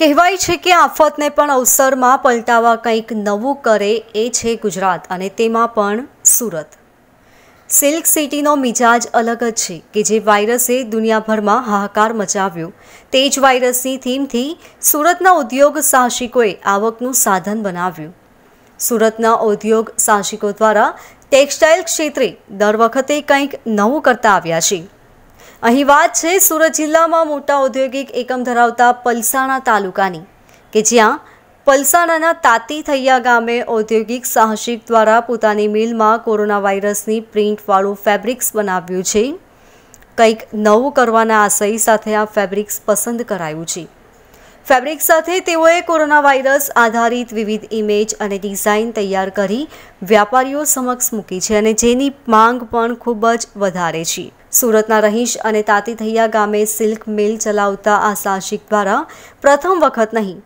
કહેવાય છે કે આફતને પણ અવસરમાં પલટાવા કંઈક નવું કરે એ છે ગુજરાત અને તેમાં પણ સુરત સિલ્ક સિટીનો મિજાજ અલગ જ છે કે જે વાયરસે દુનિયાભરમાં હાહાકાર મચાવ્યો તે જ વાયરસની થીમથી સુરતના ઉદ્યોગ સાહસિકોએ આવકનું સાધન બનાવ્યું સુરતના ઉદ્યોગ સાહસિકો દ્વારા ટેક્સટાઇલ ક્ષેત્રે દર વખતે કંઈક નવું કરતા આવ્યા છે અહીં વાત છે સુરત જિલ્લામાં મોટા ઔદ્યોગિક એકમ ધરાવતા પલસાણા તાલુકાની કે જ્યાં પલસાણાના તાતી થૈયા ગામે ઔદ્યોગિક સાહસિક દ્વારા પોતાની મિલમાં કોરોના વાયરસની પ્રિન્ટવાળું ફેબ્રિક્સ બનાવ્યું છે કંઈક નવું કરવાના આશય સાથે આ ફેબ્રિક્સ પસંદ કરાયું છે ફેબ્રિક સાથે તેઓએ કોરોના વાયરસ આધારિત વિવિધ ઇમેજ અને ડિઝાઇન તૈયાર કરી વ્યાપારીઓ સમક્ષ મૂકી છે અને જેની માંગ પણ ખૂબ જ વધારે છે સુરતના રહીશ અને તાતીથૈયા ગામે સિલ્ક મિલ ચલાવતા આ સાહસિક દ્વારા પ્રથમ વખત નહીં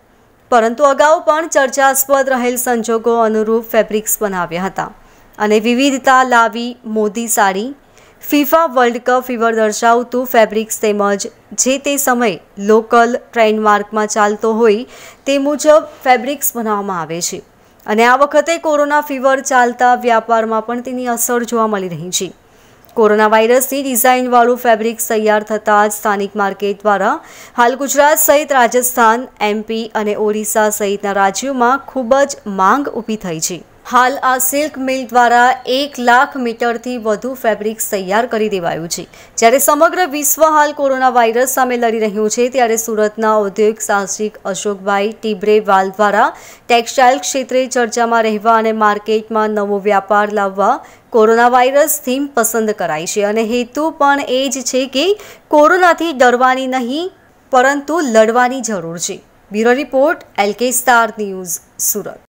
પરંતુ અગાઉ પણ ચર્ચાસ્પદ રહેલ સંજોગો અનુરૂપ ફેબ્રિક્સ બનાવ્યા હતા અને વિવિધતા લાવી Modi sari FIFA world cup fever દર્શાવતું ફેબ્રિક્સ તેમજ જે તે સમયે લોકલ ટ્રેન્ડમાર્કમાં ચાલતો હોય તે મુજબ ફેબ્રિક્સ બનાવવામાં આવે છે અને આ વખતે કોરોના ફીવર ચાલતા વ્યાપારમાં પણ તેની અસર જોવા મળી રહી છે કોરોના વાયરસની ડિઝાઇનવાળું ફેબ્રિક્સ તૈયાર થતાં જ સ્થાનિક માર્કેટ દ્વારા હાલ ગુજરાત સહિત રાજસ્થાન એમપી અને ઓરિસ્સા સહિતના રાજ્યોમાં ખૂબ જ માંગ ઊભી થઈ છે હાલ આ સિલ્ક મિલ દ્વારા એક લાખ મીટરથી વધુ ફેબ્રિક્સ તૈયાર કરી દેવાયું છે જ્યારે સમગ્ર વિશ્વ હાલ કોરોના વાયરસ સામે લડી રહ્યું છે ત્યારે સુરતના ઔદ્યોગિક સાહસિક અશોકભાઈ ટીબ્રેવાલ દ્વારા ટેક્સટાઇલ ક્ષેત્રે ચર્ચામાં રહેવા અને માર્કેટમાં નવો વ્યાપાર લાવવા કોરોના વાયરસ થીમ પસંદ કરાઈ છે અને હેતુ પણ એ જ છે કે કોરોનાથી ડરવાની નહીં પરંતુ લડવાની જરૂર છે બ્યુરો રિપોર્ટ એલકે સ્ટાર ન્યૂઝ સુરત